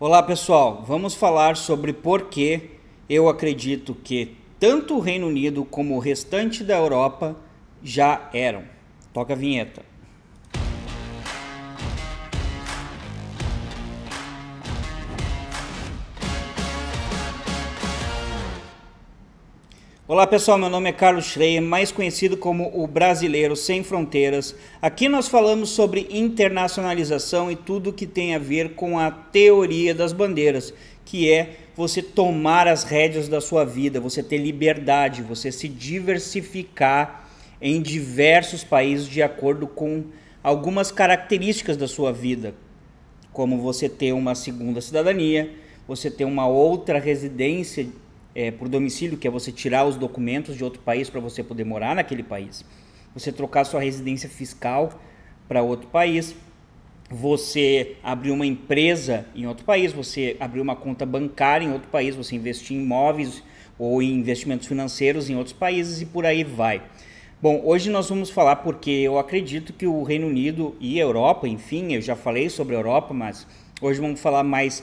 Olá pessoal, vamos falar sobre por que eu acredito que tanto o Reino Unido como o restante da Europa já eram. Toca a vinheta. Olá pessoal, meu nome é Carlos Schreier, mais conhecido como o Brasileiro Sem Fronteiras. Aqui nós falamos sobre internacionalização e tudo que tem a ver com a teoria das bandeiras, que é você tomar as rédeas da sua vida, você ter liberdade, você se diversificar em diversos países de acordo com algumas características da sua vida, como você ter uma segunda cidadania, você ter uma outra residência é, por domicílio, que é você tirar os documentos de outro país para você poder morar naquele país, você trocar sua residência fiscal para outro país, você abrir uma empresa em outro país, você abrir uma conta bancária em outro país, você investir em imóveis ou em investimentos financeiros em outros países e por aí vai. Bom, hoje nós vamos falar porque eu acredito que o Reino Unido e a Europa, enfim, eu já falei sobre a Europa, mas hoje vamos falar mais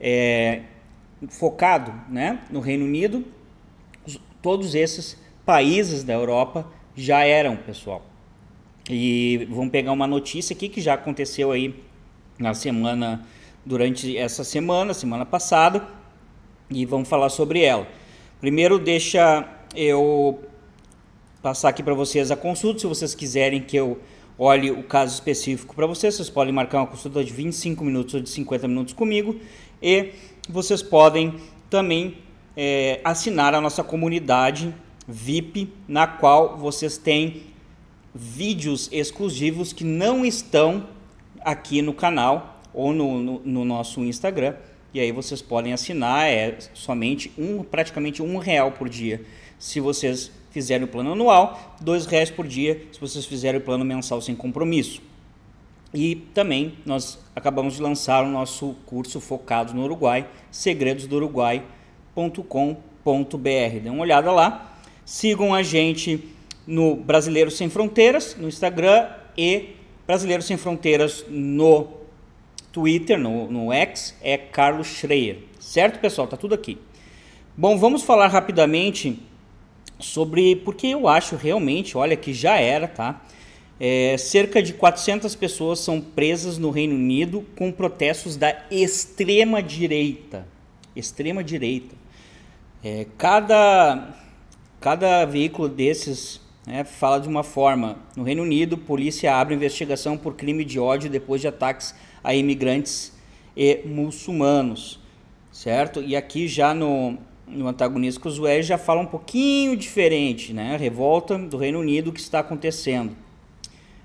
é, focado né, no Reino Unido, todos esses países da Europa já eram, pessoal. E vamos pegar uma notícia aqui que já aconteceu aí na semana, durante essa semana, semana passada, e vamos falar sobre ela. Primeiro, deixa eu passar aqui para vocês a consulta, se vocês quiserem que eu olhe o caso específico para vocês, vocês podem marcar uma consulta de 25 minutos ou de 50 minutos comigo e vocês podem também é, assinar a nossa comunidade VIP, na qual vocês têm vídeos exclusivos que não estão aqui no canal ou no, no, no nosso Instagram. E aí vocês podem assinar, é somente um, praticamente um real por dia. Se vocês fizerem o plano anual, dois reais por dia se vocês fizerem o plano mensal sem compromisso. E também nós acabamos de lançar o nosso curso focado no Uruguai, segredosdoruguai.com.br. Dê uma olhada lá. Sigam a gente no Brasileiros Sem Fronteiras, no Instagram e Brasileiros Sem Fronteiras no Twitter, no, no X, é Carlos Schreier. Certo, pessoal? Tá tudo aqui. Bom, vamos falar rapidamente sobre porque eu acho realmente, olha, que já era, tá? É, cerca de 400 pessoas são presas no Reino Unido com protestos da extrema direita. Extrema direita. É, cada, cada veículo desses né, fala de uma forma. No Reino Unido, polícia abre investigação por crime de ódio depois de ataques a imigrantes e muçulmanos, certo? E aqui já no, no antagonista Cruzué já fala um pouquinho diferente, né? A revolta do Reino Unido que está acontecendo.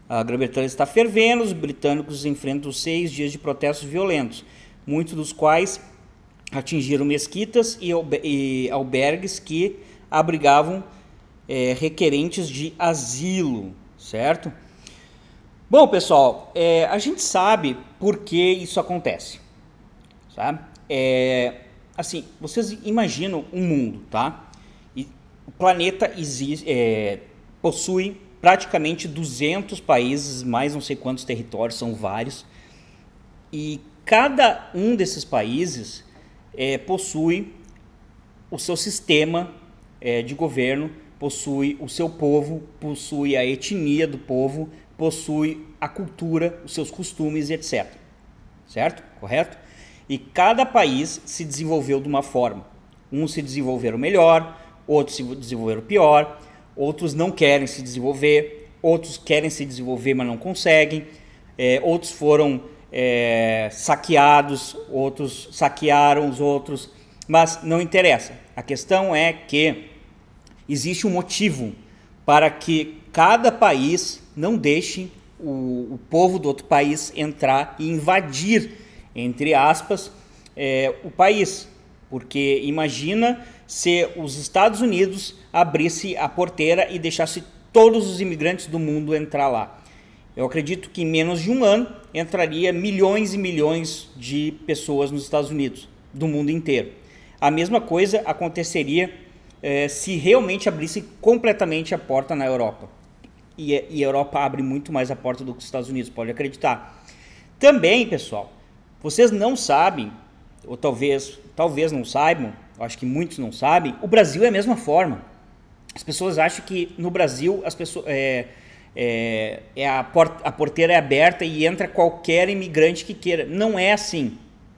A Grã-Bretanha está fervendo, os britânicos enfrentam seis dias de protestos violentos, muitos dos quais atingiram mesquitas e, albergues que abrigavam é, requerentes de asilo, certo? Bom, pessoal, é, a gente sabe por que isso acontece, sabe? É, assim, vocês imaginam um mundo, tá? E o planeta exige, é, possui praticamente 200 países, mais não sei quantos territórios, são vários. E cada um desses países é, possui o seu sistema é, de governo, possui o seu povo, possui a etnia do povo, possui a cultura, os seus costumes, etc. Certo? Correto? E cada país se desenvolveu de uma forma. Uns se desenvolveram melhor, outros se desenvolveram pior outros não querem se desenvolver, outros querem se desenvolver, mas não conseguem, é, outros foram é, saqueados, outros saquearam os outros, mas não interessa. A questão é que existe um motivo para que cada país não deixe o, o povo do outro país entrar e invadir, entre aspas, é, o país. Porque imagina se os Estados Unidos abrisse a porteira e deixasse todos os imigrantes do mundo entrar lá. Eu acredito que em menos de um ano entraria milhões e milhões de pessoas nos Estados Unidos, do mundo inteiro. A mesma coisa aconteceria eh, se realmente abrisse completamente a porta na Europa. E, eh, e a Europa abre muito mais a porta do que os Estados Unidos, pode acreditar. Também, pessoal, vocês não sabem, ou talvez, talvez não saibam, eu acho que muitos não sabem, o Brasil é a mesma forma. As pessoas acham que no Brasil as pessoas, é, é, é a, porta a porteira é aberta e entra qualquer imigrante que queira. Não é assim.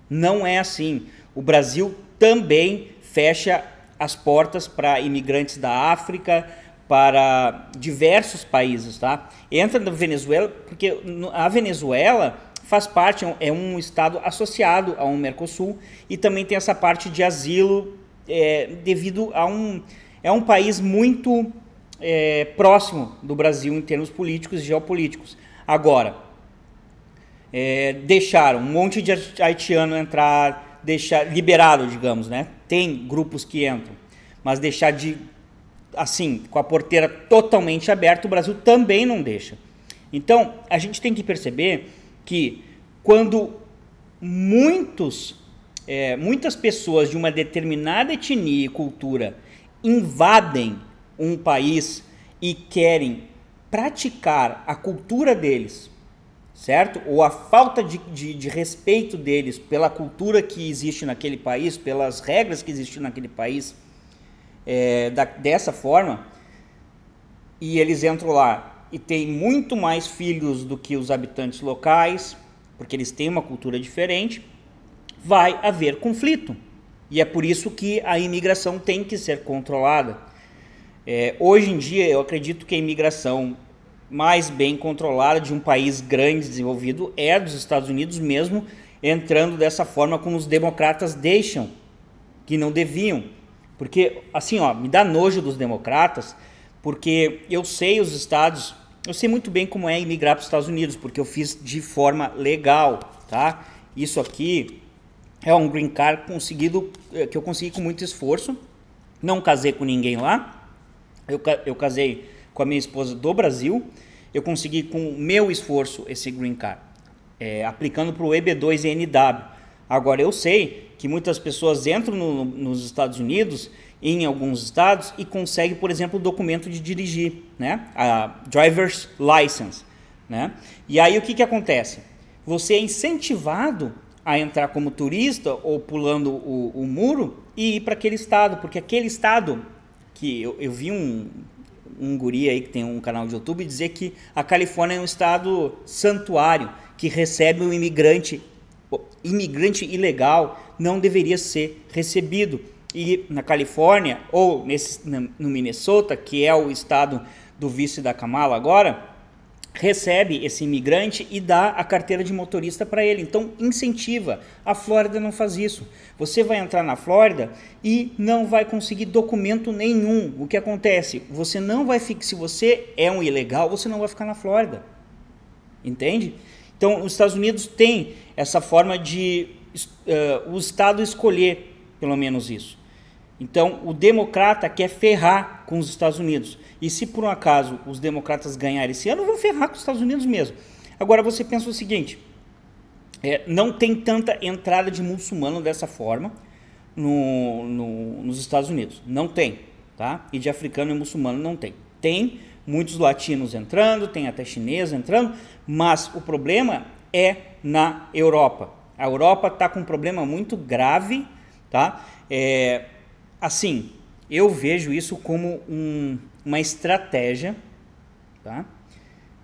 Não é assim. O Brasil também fecha as portas para imigrantes da África, para diversos países, tá? Entra na Venezuela, porque a Venezuela faz parte, é, é um estado associado a um Mercosul e também tem essa parte de asilo é, devido a um. É um país muito é, próximo do Brasil em termos políticos e geopolíticos. Agora, é, deixaram um monte de haitiano entrar, deixar, liberado, digamos, né? Tem grupos que entram, mas deixar de. Assim, com a porteira totalmente aberta, o Brasil também não deixa. Então, a gente tem que perceber que quando muitos, é, muitas pessoas de uma determinada etnia e cultura invadem um país e querem praticar a cultura deles, certo? Ou a falta de, de, de, respeito deles pela cultura que existe naquele país, pelas regras que existem naquele país, é, da, dessa forma, e eles entram lá e tem muito mais filhos do que os habitantes locais, porque eles têm uma cultura diferente, vai haver conflito. E é por isso que a imigração tem que ser controlada. É, hoje em dia, eu acredito que a imigração mais bem controlada de um país grande desenvolvido é dos Estados Unidos, mesmo entrando dessa forma como os democratas deixam, que não deviam. Porque, assim, ó, me dá nojo dos democratas porque eu sei os estados, eu sei muito bem como é imigrar para os Estados Unidos, porque eu fiz de forma legal, tá? Isso aqui é um green card conseguido, eh, que eu consegui com muito esforço, não casei com ninguém lá, eu, eu casei com a minha esposa do Brasil, eu consegui com o meu esforço esse green card, é, aplicando para o EB2 NW. Agora, eu sei que muitas pessoas entram no, nos Estados Unidos em alguns estados e consegue, por exemplo, o documento de dirigir, né? A driver's license, né? E aí o que, que acontece? Você é incentivado a entrar como turista ou pulando o, o muro e ir para aquele estado, porque aquele estado que eu, eu vi um, um guri aí que tem um canal de YouTube dizer que a Califórnia é um estado santuário que recebe um imigrante imigrante ilegal não deveria ser recebido e na Califórnia ou nesse, no Minnesota, que é o estado do vice da Kamala agora, recebe esse imigrante e dá a carteira de motorista para ele. Então incentiva. A Flórida não faz isso. Você vai entrar na Flórida e não vai conseguir documento nenhum. O que acontece? Você não vai ficar se você é um ilegal, você não vai ficar na Flórida. Entende? Então os Estados Unidos tem essa forma de uh, o estado escolher pelo menos isso. Então, o democrata quer ferrar com os Estados Unidos. E se por um acaso os democratas ganharem esse ano, vão ferrar com os Estados Unidos mesmo. Agora, você pensa o seguinte: é, não tem tanta entrada de muçulmano dessa forma no, no, nos Estados Unidos. Não tem. Tá? E de africano e muçulmano não tem. Tem muitos latinos entrando, tem até chinês entrando, mas o problema é na Europa. A Europa está com um problema muito grave tá? É, assim, eu vejo isso como um, uma estratégia, tá?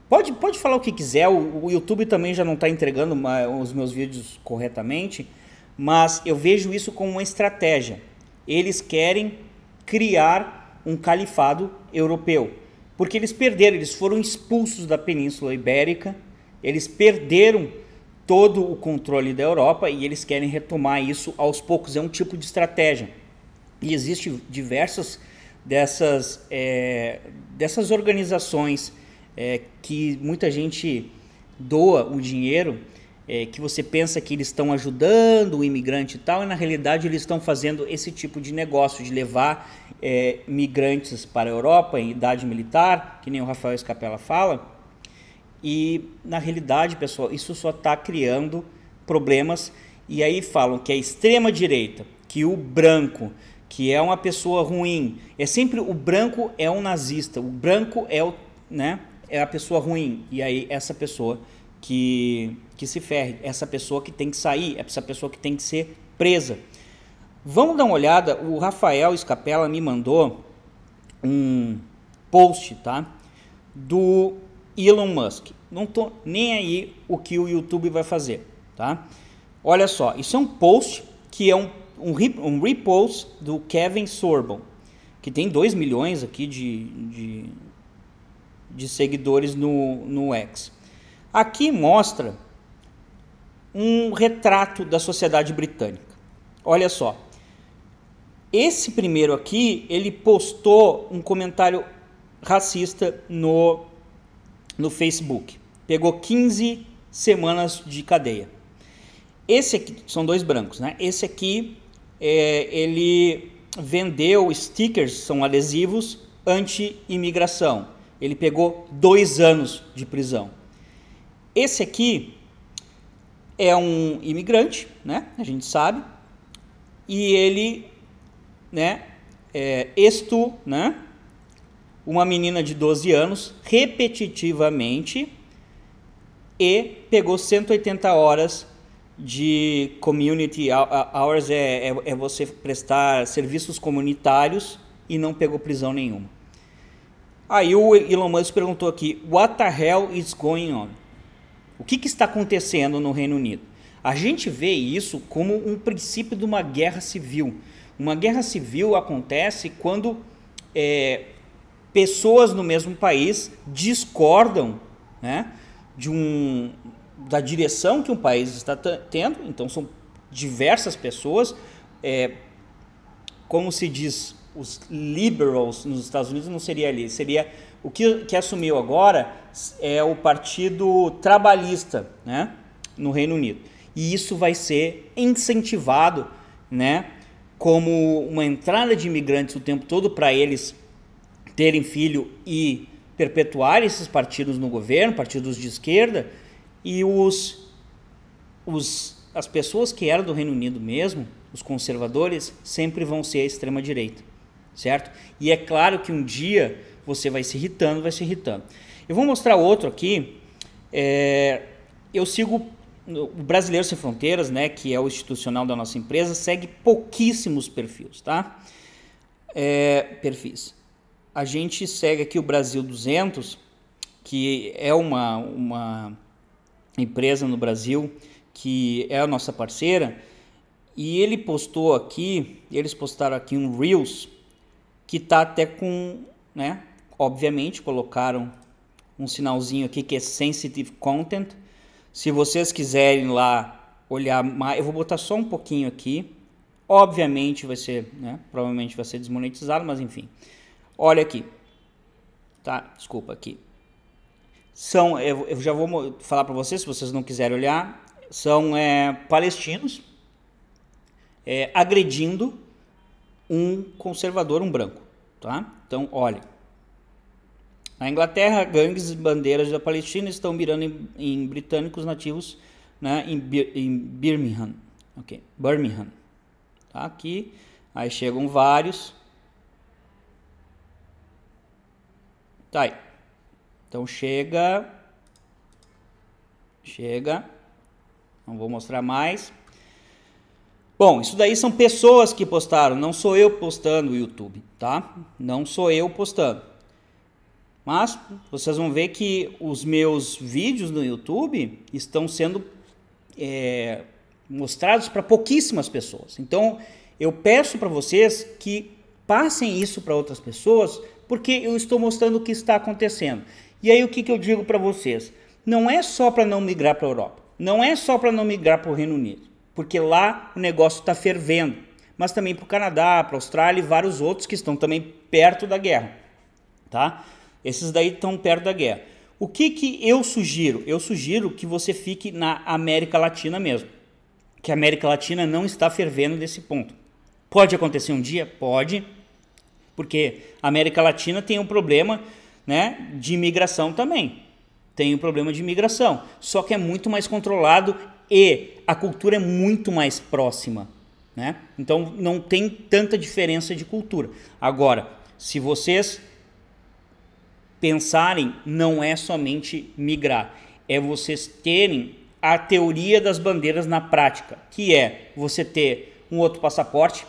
Pode, pode falar o que quiser, o, o YouTube também já não está entregando uma, os meus vídeos corretamente, mas eu vejo isso como uma estratégia. Eles querem criar um califado europeu, porque eles perderam, eles foram expulsos da Península Ibérica, eles perderam todo o controle da Europa e eles querem retomar isso aos poucos. É um tipo de estratégia. E existem diversas dessas, é, dessas organizações é, que muita gente doa o dinheiro, é, que você pensa que eles estão ajudando o imigrante e tal, e na realidade eles estão fazendo esse tipo de negócio, de levar é, migrantes para a Europa em idade militar, que nem o Rafael Escapela fala, e na realidade, pessoal, isso só está criando problemas. E aí falam que a é extrema direita, que o branco, que é uma pessoa ruim, é sempre o branco é um nazista, o branco é o, né, é a pessoa ruim. E aí essa pessoa que que se ferre, essa pessoa que tem que sair, essa pessoa que tem que ser presa. Vamos dar uma olhada, o Rafael Escapela me mandou um post, tá? Do Elon Musk. Não tô nem aí o que o YouTube vai fazer, tá? Olha só, isso é um post que é um, um, um repost do Kevin Sorbon, que tem 2 milhões aqui de, de, de, seguidores no, no X. Aqui mostra um retrato da sociedade britânica. Olha só. Esse primeiro aqui, ele postou um comentário racista no no Facebook. Pegou 15 semanas de cadeia. Esse aqui, são dois brancos, né? Esse aqui, é, ele vendeu stickers, são adesivos, anti-imigração. Ele pegou dois anos de prisão. Esse aqui é um imigrante, né? A gente sabe. E ele, né? É, estu, né? uma menina de 12 anos repetitivamente e pegou 180 horas de community ah, hours é, é, é, você prestar serviços comunitários e não pegou prisão nenhuma. Aí o Elon Musk perguntou aqui: What the hell is going on? O que, que está acontecendo no Reino Unido? A gente vê isso como um princípio de uma guerra civil. Uma guerra civil acontece quando é, pessoas no mesmo país discordam né, de um, da direção que um país está tendo, então são diversas pessoas, é, como se diz, os liberals nos Estados Unidos não seria ali, seria o que, que assumiu agora é o Partido Trabalhista né, no Reino Unido. E isso vai ser incentivado né, como uma entrada de imigrantes o tempo todo para eles terem filho e perpetuar esses partidos no governo, partidos de esquerda, e os, os, as pessoas que eram do Reino Unido mesmo, os conservadores, sempre vão ser a extrema-direita, certo? E é claro que um dia você vai se irritando, vai se irritando. Eu vou mostrar outro aqui. É, eu sigo o Brasileiro Sem Fronteiras, né, que é o institucional da nossa empresa, segue pouquíssimos perfis, tá? É, perfis a gente segue aqui o Brasil 200, que é uma, uma empresa no Brasil que é a nossa parceira, e ele postou aqui, eles postaram aqui um Reels que tá até com, né? Obviamente colocaram um sinalzinho aqui que é sensitive content. Se vocês quiserem lá olhar mais, eu vou botar só um pouquinho aqui. Obviamente vai ser, né? Provavelmente vai ser desmonetizado, mas enfim. Olha aqui. Tá? Desculpa aqui. São, eu, eu já vou falar para vocês, se vocês não quiserem olhar, são é, palestinos é, agredindo um conservador, um branco, tá? Então, olha. Na Inglaterra, gangues e bandeiras da Palestina estão mirando em, em britânicos nativos né, em, em Birmingham. Ok, Birmingham. Tá? Aqui, aí chegam vários Tá aí. Então chega. Chega. Não vou mostrar mais. Bom, isso daí são pessoas que postaram, não sou eu postando o YouTube, tá? Não sou eu postando. Mas vocês vão ver que os meus vídeos no YouTube estão sendo é, mostrados para pouquíssimas pessoas. Então eu peço para vocês que passem isso para outras pessoas porque eu estou mostrando o que está acontecendo. E aí o que, que eu digo para vocês? Não é só para não migrar para a Europa, não é só para não migrar para o Reino Unido, porque lá o negócio está fervendo, mas também para o Canadá, para a Austrália e vários outros que estão também perto da guerra, tá? Esses daí estão perto da guerra. O que, que eu sugiro? Eu sugiro que você fique na América Latina mesmo, que a América Latina não está fervendo desse ponto. Pode acontecer um dia? Pode, porque a América Latina tem um problema né, de imigração também. Tem um problema de imigração. Só que é muito mais controlado e a cultura é muito mais próxima. Né? Então não tem tanta diferença de cultura. Agora, se vocês pensarem, não é somente migrar, é vocês terem a teoria das bandeiras na prática, que é você ter um outro passaporte,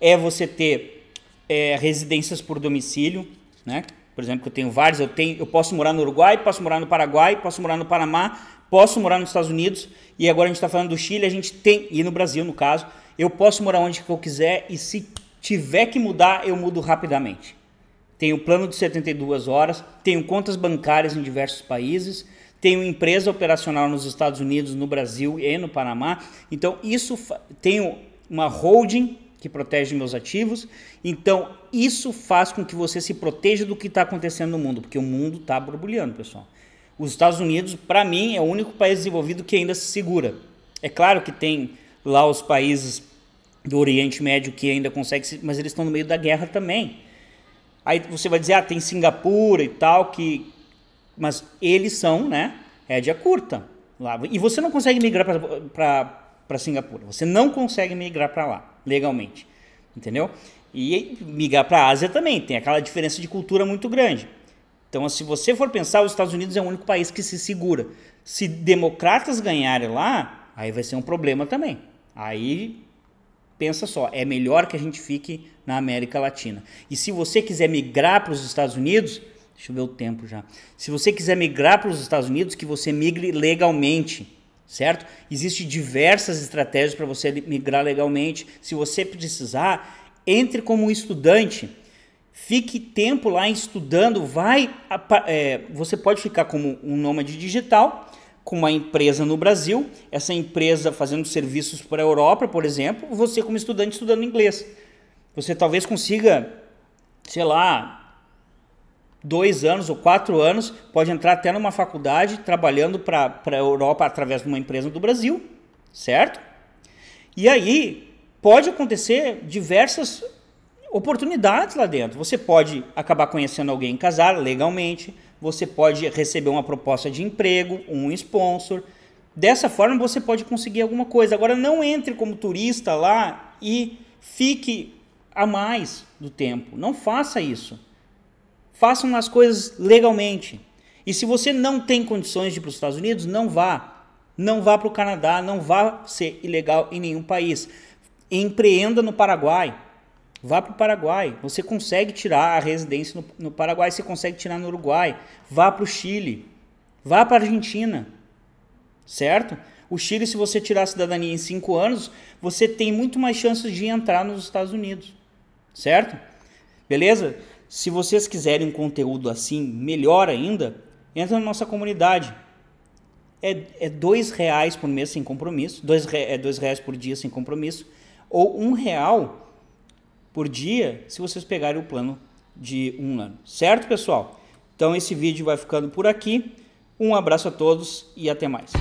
é você ter é, residências por domicílio, né? Por exemplo, eu tenho vários, eu tenho, eu posso morar no Uruguai, posso morar no Paraguai, posso morar no Panamá, posso morar nos Estados Unidos e agora a gente está falando do Chile, a gente tem e no Brasil no caso, eu posso morar onde eu quiser e se tiver que mudar eu mudo rapidamente. Tenho plano de 72 horas, tenho contas bancárias em diversos países, tenho empresa operacional nos Estados Unidos, no Brasil e no Panamá. Então isso tenho uma holding que protege meus ativos. Então, isso faz com que você se proteja do que está acontecendo no mundo, porque o mundo está borbulhando, pessoal. Os Estados Unidos, para mim, é o único país desenvolvido que ainda se segura. É claro que tem lá os países do Oriente Médio que ainda conseguem, se... mas eles estão no meio da guerra também. Aí você vai dizer, ah, tem Singapura e tal, que. Mas eles são, né? Rédea curta. Lá. E você não consegue migrar para Singapura. Você não consegue migrar para lá legalmente, entendeu? E migrar para a Ásia também, tem aquela diferença de cultura muito grande. Então, se você for pensar, os Estados Unidos é o único país que se segura. Se democratas ganharem lá, aí vai ser um problema também. Aí pensa só, é melhor que a gente fique na América Latina. E se você quiser migrar para os Estados Unidos, deixa eu ver o tempo já. Se você quiser migrar para os Estados Unidos, que você migre legalmente certo? Existem diversas estratégias para você migrar legalmente. Se você precisar, entre como estudante. Fique tempo lá estudando, vai. É, você pode ficar como um nômade digital, com uma empresa no Brasil, essa empresa fazendo serviços para a Europa, por exemplo, você como estudante estudando inglês. Você talvez consiga, sei lá, dois anos ou quatro anos, pode entrar até numa faculdade trabalhando para a Europa através de uma empresa do Brasil, certo? E aí pode acontecer diversas oportunidades lá dentro. Você pode acabar conhecendo alguém, casar legalmente, você pode receber uma proposta de emprego, um sponsor. Dessa forma você pode conseguir alguma coisa. Agora não entre como turista lá e fique a mais do tempo. Não faça isso façam as coisas legalmente. E se você não tem condições de ir para os Estados Unidos, não vá. Não vá para o Canadá, não vá ser ilegal em nenhum país. Empreenda no Paraguai. Vá para o Paraguai. Você consegue tirar a residência no, no, Paraguai, você consegue tirar no Uruguai. Vá para o Chile. Vá para a Argentina. Certo? O Chile, se você tirar a cidadania em cinco anos, você tem muito mais chances de entrar nos Estados Unidos. Certo? Beleza? Se vocês quiserem um conteúdo assim, melhor ainda, entra na nossa comunidade. É, é dois reais por mês sem compromisso, dois, é dois reais por dia sem compromisso, ou um real por dia se vocês pegarem o plano de um ano. Certo, pessoal? Então esse vídeo vai ficando por aqui. Um abraço a todos e até mais.